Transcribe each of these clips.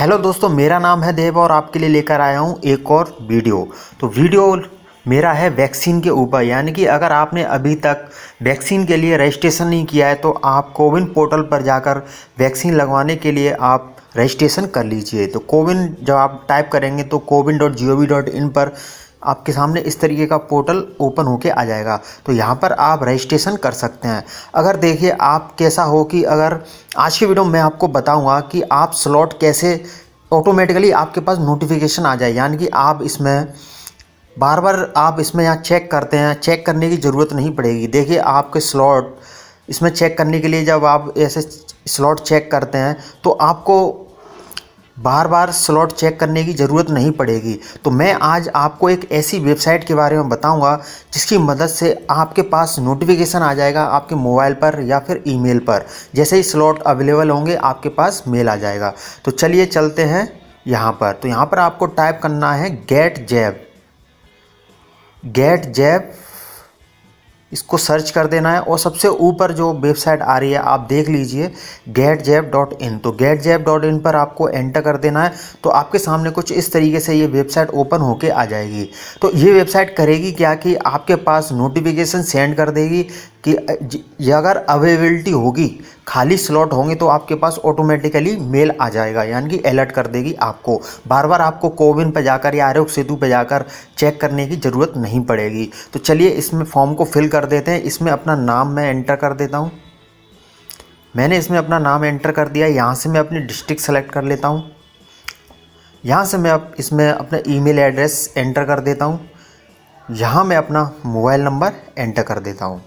hello दोस्तों मेरा नाम है देव और आपके लिए लेकर आया हूँ एक और वीडियो तो वीडियो मेरा है वैक्सीन के ऊपर यानी कि अगर आपने अभी तक वैक्सीन के लिए रजिस्ट्रेशन नहीं किया है तो आप कोविन पोर्टल पर जाकर वैक्सीन लगवाने के लिए आप रजिस्ट्रेशन कर लीजिए तो कोविन जब आप टाइप करेंगे तो CoWIN dot G O V dot in पर आपके सामने इस तरीके का पोर्टल ओपन होके आ जाएगा तो यहाँ पर आप रजिस्ट्रेशन कर सकते हैं अगर देखिए आप कैसा हो कि अगर आज के वीडियो में आपको बताऊँगा कि आप स्लॉट कैसे ऑटोमेटिकली आपके पास नोटिफिकेशन आ जाए यानी कि आप इसमें बार बार आप इसमें यहाँ चेक करते हैं चेक करने की ज़रूरत नहीं पड़ेगी देखिए आपके स्लॉट इसमें चेक करने के लिए जब आप ऐसे स्लॉट चेक करते हैं तो आपको बार बार स्लॉट चेक करने की ज़रूरत नहीं पड़ेगी तो मैं आज आपको एक ऐसी वेबसाइट के बारे में बताऊंगा जिसकी मदद से आपके पास नोटिफिकेशन आ जाएगा आपके मोबाइल पर या फिर ईमेल पर जैसे ही स्लॉट अवेलेबल होंगे आपके पास मेल आ जाएगा तो चलिए चलते हैं यहाँ पर तो यहाँ पर आपको टाइप करना है गेट जैब गेट जैब इसको सर्च कर देना है और सबसे ऊपर जो वेबसाइट आ रही है आप देख लीजिए गेट जैब डॉट इन तो गेट जैब डॉट इन पर आपको एंटर कर देना है तो आपके सामने कुछ इस तरीके से ये वेबसाइट ओपन होके आ जाएगी तो ये वेबसाइट करेगी क्या कि आपके पास नोटिफिकेशन सेंड कर देगी कि अगर अवेलेबिलिटी होगी खाली स्लॉट होंगे तो आपके पास ऑटोमेटिकली मेल आ जाएगा यानी कि अलर्ट कर देगी आपको बार बार आपको कोविन पर जाकर या आरोग्य सेतु पर जाकर चेक करने की ज़रूरत नहीं पड़ेगी तो चलिए इसमें फॉर्म को फिल कर देते हैं इसमें अपना नाम मैं एंटर कर देता हूँ मैंने इसमें अपना नाम एंटर कर दिया यहाँ से मैं अपनी डिस्ट्रिक्ट सेलेक्ट कर लेता हूँ यहाँ से मैं अप, इसमें अपना ईमेल एड्रेस एंटर कर देता हूँ यहाँ मैं अपना मोबाइल नंबर एंटर कर देता हूँ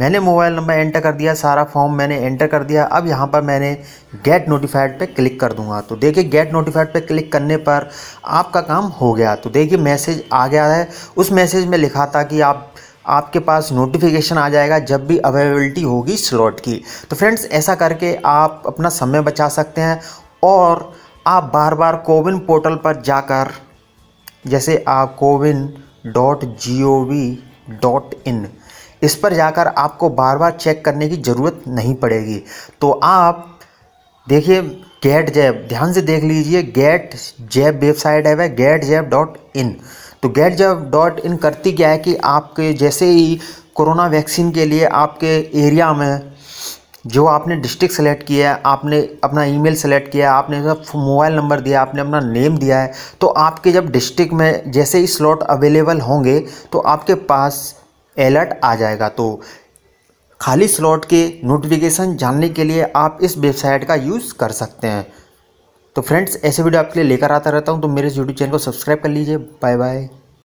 मैंने मोबाइल नंबर एंटर कर दिया सारा फॉर्म मैंने एंटर कर दिया अब यहाँ पर मैंने गेट नोटिफाइड पे क्लिक कर दूंगा तो देखिए गेट नोटिफाइड पे क्लिक करने पर आपका काम हो गया तो देखिए मैसेज आ गया है उस मैसेज में लिखा था कि आप आपके पास नोटिफिकेशन आ जाएगा जब भी अवेलेबिलिटी होगी स्लॉट की तो फ्रेंड्स ऐसा करके आप अपना समय बचा सकते हैं और आप बार बार कोविन पोर्टल पर जाकर जैसे आप CoWIN dot G O V dot in इस पर जाकर आपको बार बार चेक करने की ज़रूरत नहीं पड़ेगी तो आप देखिए गेट जैब ध्यान से देख लीजिए गेट जैब वेबसाइट है वह गेट जैब डॉट इन तो गेट जैब डॉट इन करती क्या है कि आपके जैसे ही कोरोना वैक्सीन के लिए आपके एरिया में जो आपने डिस्ट्रिक्ट सेलेक्ट किया है आपने अपना ईमेल सेलेक्ट किया है आपने मोबाइल नंबर दिया आपने अपना नेम दिया है तो आपके जब डिस्ट्रिक्ट में जैसे ही स्लॉट अवेलेबल होंगे तो आपके पास अलर्ट आ जाएगा तो खाली स्लॉट के नोटिफिकेशन जानने के लिए आप इस वेबसाइट का यूज़ कर सकते हैं तो फ्रेंड्स ऐसे वीडियो आपके लिए लेकर आता रहता हूँ तो मेरे यूट्यूब चैनल को सब्सक्राइब कर लीजिए बाय बाय